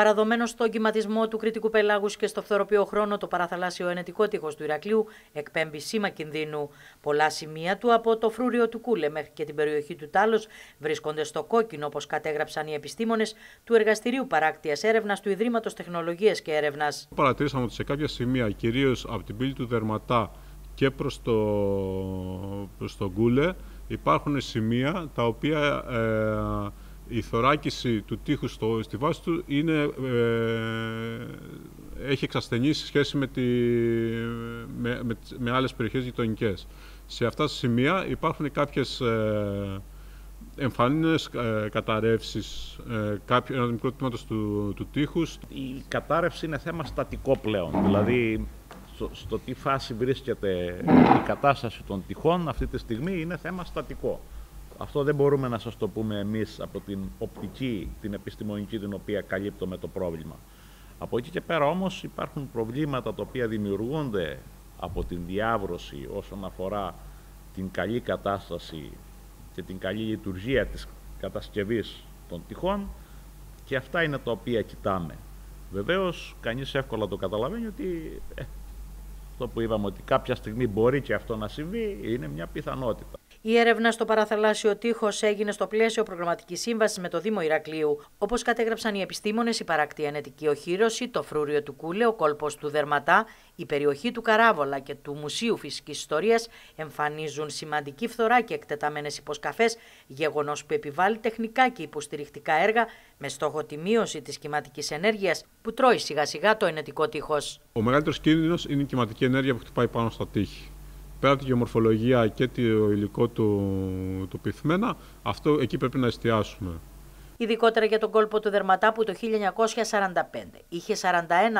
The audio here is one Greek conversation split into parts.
Παραδομένο στον κυματισμό του κριτικού πελάγους και στο φθοροπείο χρόνο, το παραθαλάσσιο ενετικό τείχος του Ηρακλείου εκπέμπει σήμα κινδύνου. Πολλά σημεία του από το φρούριο του Κούλε μέχρι και την περιοχή του Τάλος βρίσκονται στο κόκκινο, όπως κατέγραψαν οι επιστήμονες του Εργαστηρίου Παράκτεια Έρευνας του Ιδρύματος Τεχνολογίας και Έρευνας. Παρατηρήσαμε ότι σε κάποια σημεία, κυρίως από την πύλη του Δερματά και προς το, προς το Κούλε, υπάρχουν σημεία τα οποία ε, η θωράκιση του τείχους στο, στη βάση του είναι, ε, έχει εξασθενήσει σχέση με, τη, με, με, με άλλες περιοχές Σε αυτά τα σημεία υπάρχουν κάποιες ε, εμφανείς ε, καταρρεύσεις ε, κάποιο, του, του τείχους. Η κατάρρευση είναι θέμα στατικό πλέον, δηλαδή στο, στο τι φάση βρίσκεται η κατάσταση των τυχών αυτή τη στιγμή είναι θέμα στατικό. Αυτό δεν μπορούμε να σας το πούμε εμείς από την οπτική, την επιστημονική την οποία καλύπτουμε το πρόβλημα. Από εκεί και πέρα όμως υπάρχουν προβλήματα τα οποία δημιουργούνται από την διάβρωση όσον αφορά την καλή κατάσταση και την καλή λειτουργία της κατασκευής των τυχών και αυτά είναι τα οποία κοιτάμε. Βεβαίως, κανείς εύκολα το καταλαβαίνει ότι ε, που είπαμε ότι κάποια στιγμή μπορεί και αυτό να συμβεί είναι μια πιθανότητα. Η έρευνα στο παραθαλάσσιο τείχος έγινε στο πλαίσιο προγραμματικής σύμβασης με το Δήμο Ηρακλείου. Όπως κατέγραψαν οι επιστήμονες, η παρακτή ανετική οχύρωση, το φρούριο του Κούλε, ο κόλπος του Δερματά, η περιοχή του Καράβολα και του Μουσείου Φυσικής Ιστορίας εμφανίζουν σημαντική φθορά και εκτεταμένες υποσκαφές, γεγονός που επιβάλλει τεχνικά και υποστηρικτικά έργα με στόχο τη μείωση της κυματικής ενέργειας που τρώει σιγά σιγά το ενετικό τείχος. Ο μεγαλύτερος κίνδυνος είναι η κυματική ενέργεια που χτυπάει πάνω στα τείχη πέρα από τη γεωμορφολογία και το υλικό του, του πυθμένα, αυτό εκεί πρέπει να εστιάσουμε. Ειδικότερα για τον κόλπο του Δερματά που το 1945 είχε 41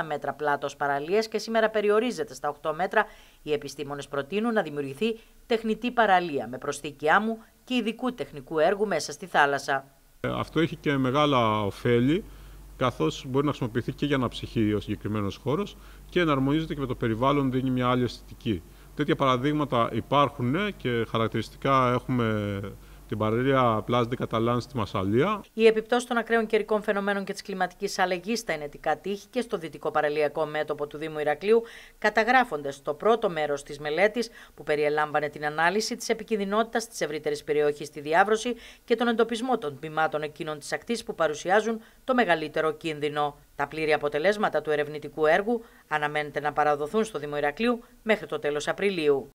μέτρα πλάτος παραλίες και σήμερα περιορίζεται στα 8 μέτρα, οι επιστήμονες προτείνουν να δημιουργηθεί τεχνητή παραλία με προσθήκη άμμου και ειδικού τεχνικού έργου μέσα στη θάλασσα. Ε, αυτό έχει και μεγάλα ωφέλη, καθώς μπορεί να χρησιμοποιηθεί και για να ψυχεί ο συγκεκριμένος χώρος και εναρμονίζεται και με το περιβάλλον, δίνει μια άλλη αισθητική. Τέτοια παραδείγματα υπάρχουν και χαρακτηριστικά έχουμε την παραλία Πλάζ Καταλάν στη Μασαλία. Η επιπτώσεις των ακραίων καιρικών φαινομένων και της κλιματικής αλλαγής στα ενετικά τείχη και στο δυτικό παραλιακό μέτωπο του Δήμου Ηρακλείου καταγράφονται στο πρώτο μέρος της μελέτης που περιελάμβανε την ανάλυση της επικινδυνότητας της ευρύτερης περιοχής στη διάβρωση και τον εντοπισμό των τμήματων εκείνων της ακτής που παρουσιάζουν το μεγαλύτερο κίνδυνο. Τα πλήρη αποτελέσματα του ερευνητικού έργου αναμένεται να παραδοθούν στο Δήμο Ηρακλείου μέχρι το τέλος Απριλίου.